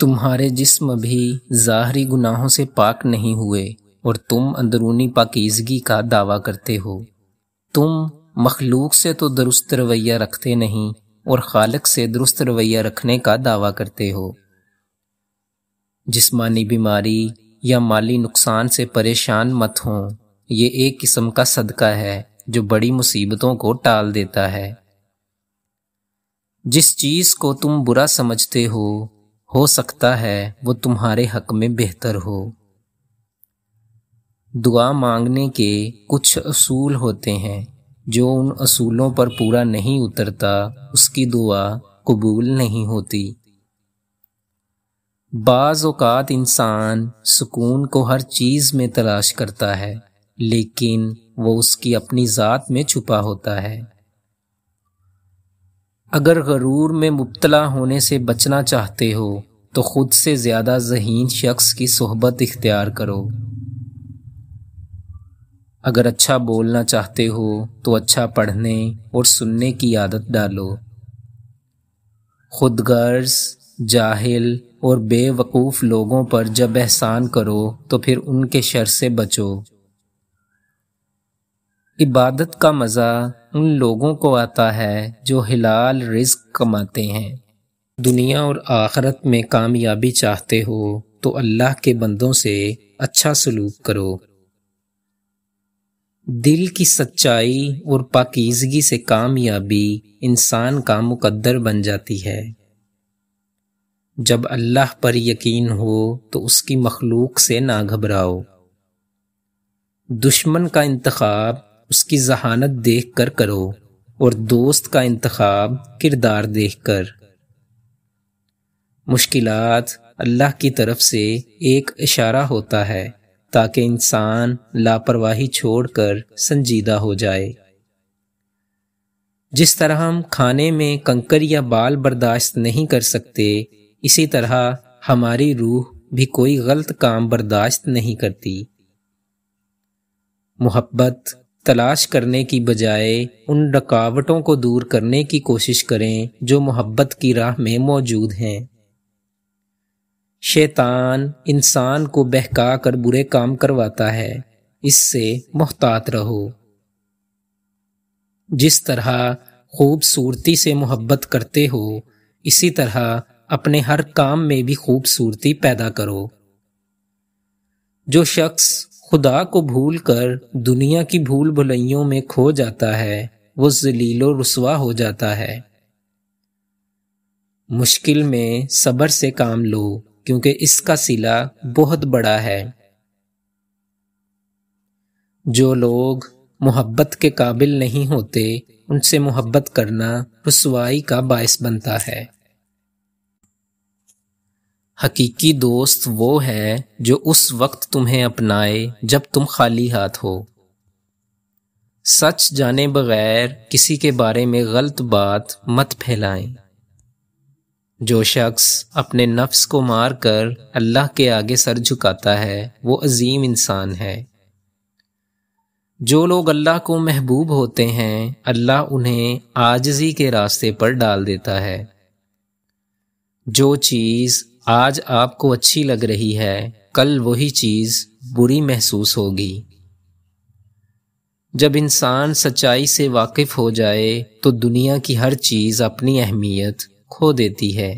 तुम्हारे जिस्म भी ज़ाहरी गुनाहों से पाक नहीं हुए और तुम अंदरूनी पाकिजगी का दावा करते हो तुम मखलूक से तो दुरुस्त रवैया रखते नहीं और खालक से दुरुस्त रवैया रखने का दावा करते हो जिस्मानी बीमारी या माली नुकसान से परेशान मत हों ये एक किस्म का सदका है जो बड़ी मुसीबतों को टाल देता है जिस चीज़ को तुम बुरा समझते हो हो सकता है वो तुम्हारे हक में बेहतर हो दुआ मांगने के कुछ असूल होते हैं जो उन असूलों पर पूरा नहीं उतरता उसकी दुआ कबूल नहीं होती बाज़ इंसान सुकून को हर चीज़ में तलाश करता है लेकिन वो उसकी अपनी ज़ात में छुपा होता है अगर गरूर में मुबतला होने से बचना चाहते हो तो ख़ुद से ज़्यादा जहीन शख्स की सोहबत इख्तियार करो अगर अच्छा बोलना चाहते हो तो अच्छा पढ़ने और सुनने की आदत डालो खुद गर्ज जाहिल और बेवकूफ़ लोगों पर जब एहसान करो तो फिर उनके शर से बचो इबादत का मज़ा उन लोगों को आता है जो हिलाल रिस्क कमाते हैं दुनिया और आखरत में कामयाबी चाहते हो तो अल्लाह के बंदों से अच्छा सलूक करो दिल की सच्चाई और पाकिजगी से कामयाबी इंसान का मुकद्दर बन जाती है जब अल्लाह पर यकीन हो तो उसकी मखलूक से ना घबराओ दुश्मन का इंतखाब उसकी जहानत देख कर करो और दोस्त का इंतखब किरदार देख कर मुश्किल अल्लाह की तरफ से एक इशारा होता है ताकि इंसान लापरवाही छोड़कर संजीदा हो जाए जिस तरह हम खाने में कंकर या बाल बर्दाश्त नहीं कर सकते इसी तरह हमारी रूह भी कोई गलत काम बर्दाश्त नहीं करती मोहब्बत तलाश करने की बजाय उन रुकावटों को दूर करने की कोशिश करें जो मोहब्बत की राह में मौजूद हैं शैतान इंसान को बहका कर बुरे काम करवाता है इससे मोहतात रहो जिस तरह खूबसूरती से मोहब्बत करते हो इसी तरह अपने हर काम में भी खूबसूरती पैदा करो जो शख्स खुदा को भूल कर दुनिया की भूल भुलैयों में खो जाता है वो जलीलो रसवा हो जाता है मुश्किल में सब्र से काम लो क्योंकि इसका सिला बहुत बड़ा है जो लोग मोहब्बत के काबिल नहीं होते उनसे मोहब्बत करना रसवाई का बायस बनता है हकीकी दोस्त वो है जो उस वक्त तुम्हें अपनाए जब तुम खाली हाथ हो सच जाने बगैर किसी के बारे में गलत बात मत फैलाएं। जो शख्स अपने नफ्स को मार कर अल्लाह के आगे सर झुकाता है वो अजीम इंसान है जो लोग अल्लाह को महबूब होते हैं अल्लाह उन्हें आजजी के रास्ते पर डाल देता है जो चीज़ आज आपको अच्छी लग रही है कल वही चीज़ बुरी महसूस होगी जब इंसान सच्चाई से वाकिफ हो जाए तो दुनिया की हर चीज़ अपनी अहमियत खो देती है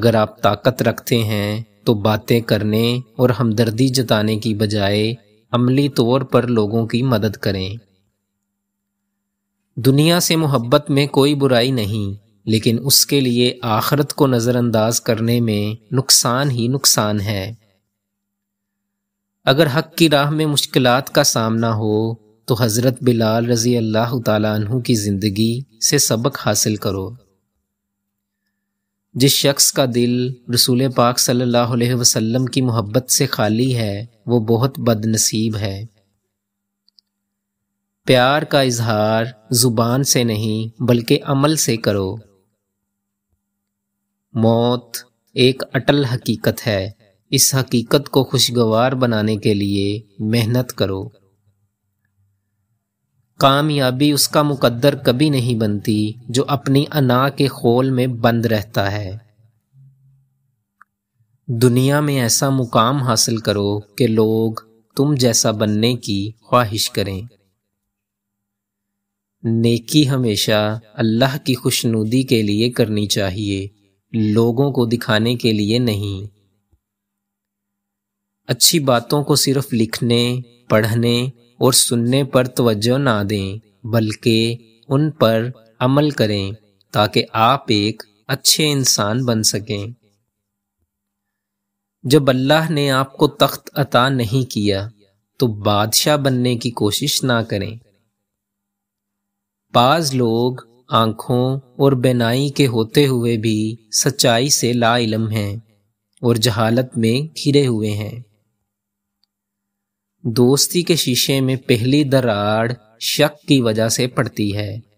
अगर आप ताकत रखते हैं तो बातें करने और हमदर्दी जताने की बजाय अमली तौर पर लोगों की मदद करें दुनिया से मोहब्बत में कोई बुराई नहीं लेकिन उसके लिए आखरत को नज़रअंदाज करने में नुकसान ही नुकसान है अगर हक की राह में मुश्किल का सामना हो तो हज़रत बिलाल रज़ी अल्लाह तु की ज़िंदगी से सबक हासिल करो जिस शख्स का दिल रसूल पाक सल्लल्लाहु अलैहि वसल्लम की मोहब्बत से खाली है वो बहुत बदनसीब है प्यार का इजहार ज़ुबान से नहीं बल्कि अमल से करो मौत एक अटल हकीकत है इस हकीकत को खुशगवार बनाने के लिए मेहनत करो कामयाबी उसका मुकद्दर कभी नहीं बनती जो अपनी अना के खोल में बंद रहता है दुनिया में ऐसा मुकाम हासिल करो कि लोग तुम जैसा बनने की ख्वाहिश करें नेकी हमेशा अल्लाह की खुशनुदी के लिए करनी चाहिए लोगों को दिखाने के लिए नहीं अच्छी बातों को सिर्फ लिखने पढ़ने और सुनने पर तवज्जो ना दें बल्कि उन पर अमल करें ताकि आप एक अच्छे इंसान बन सकें जब अल्लाह ने आपको तख्त अता नहीं किया तो बादशाह बनने की कोशिश ना करें बाज लोग आँखों और बेनाई के होते हुए भी सच्चाई से ला इलम हैं और जहालत में घिरे हुए हैं दोस्ती के शीशे में पहली दरार शक की वजह से पड़ती है